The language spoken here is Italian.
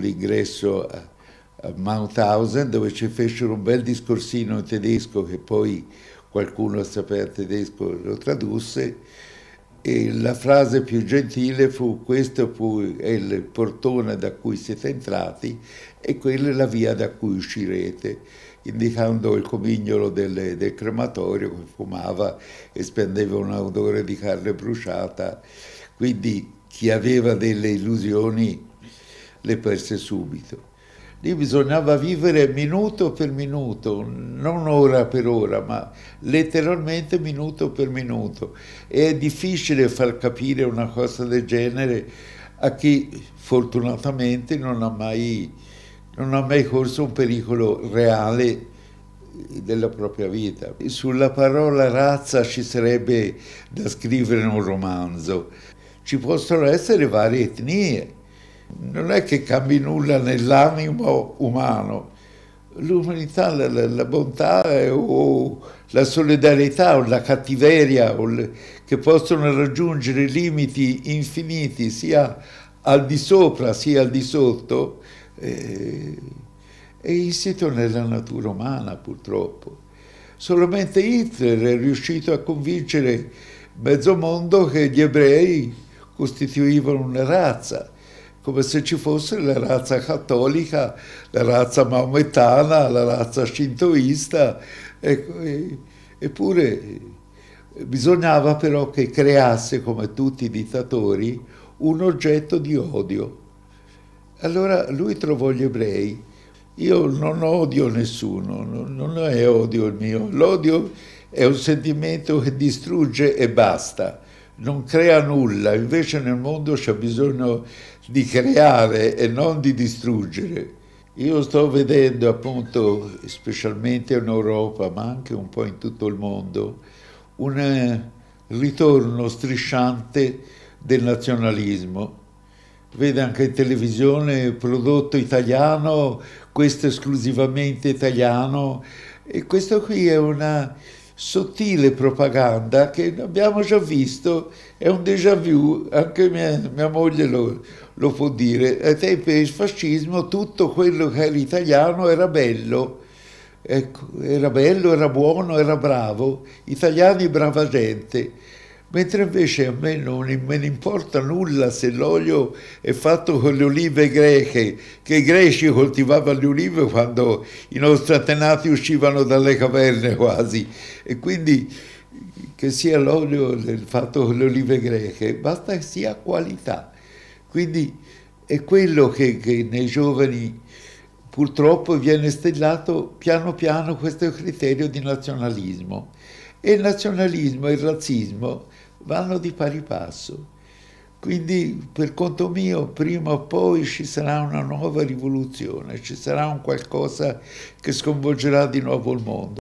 l'ingresso a, Mauthausen dove ci fecero un bel discorsino in tedesco che poi qualcuno sapeva tedesco lo tradusse e la frase più gentile fu questo fu, è il portone da cui siete entrati e quella è la via da cui uscirete, indicando il comignolo del, del crematorio che fumava e spendeva un odore di carne bruciata. Quindi chi aveva delle illusioni le perse subito. Lì bisognava vivere minuto per minuto, non ora per ora, ma letteralmente minuto per minuto. E è difficile far capire una cosa del genere a chi fortunatamente non ha mai, non ha mai corso un pericolo reale della propria vita. Sulla parola razza ci sarebbe da scrivere un romanzo. Ci possono essere varie etnie, non è che cambi nulla nell'animo umano. L'umanità, la, la, la bontà eh, o la solidarietà o la cattiveria o le, che possono raggiungere limiti infiniti sia al di sopra sia al di sotto eh, è insito nella natura umana purtroppo. Solamente Hitler è riuscito a convincere mezzo mondo che gli ebrei costituivano una razza come se ci fosse la razza cattolica, la razza maometana, la razza shintoista, eppure bisognava però che creasse, come tutti i dittatori, un oggetto di odio. Allora lui trovò gli ebrei. Io non odio nessuno, non è odio il mio, l'odio è un sentimento che distrugge e basta non crea nulla, invece nel mondo c'è bisogno di creare e non di distruggere. Io sto vedendo appunto, specialmente in Europa, ma anche un po' in tutto il mondo, un eh, ritorno strisciante del nazionalismo. Vede anche in televisione prodotto italiano, questo esclusivamente italiano, e questo qui è una sottile propaganda che abbiamo già visto, è un déjà vu, anche mia, mia moglie lo, lo, può dire, ai tempi del fascismo tutto quello che era italiano era bello, ecco, era bello, era buono, era bravo, italiani brava gente mentre invece a me non me ne importa nulla se l'olio è fatto con le olive greche, che i greci coltivavano le olive quando i nostri antenati uscivano dalle caverne quasi, e quindi che sia l'olio fatto con le olive greche, basta che sia qualità. Quindi è quello che, che nei giovani purtroppo viene stellato piano piano questo criterio di nazionalismo. E il nazionalismo e il razzismo vanno di pari passo. Quindi per conto mio prima o poi ci sarà una nuova rivoluzione, ci sarà un qualcosa che sconvolgerà di nuovo il mondo.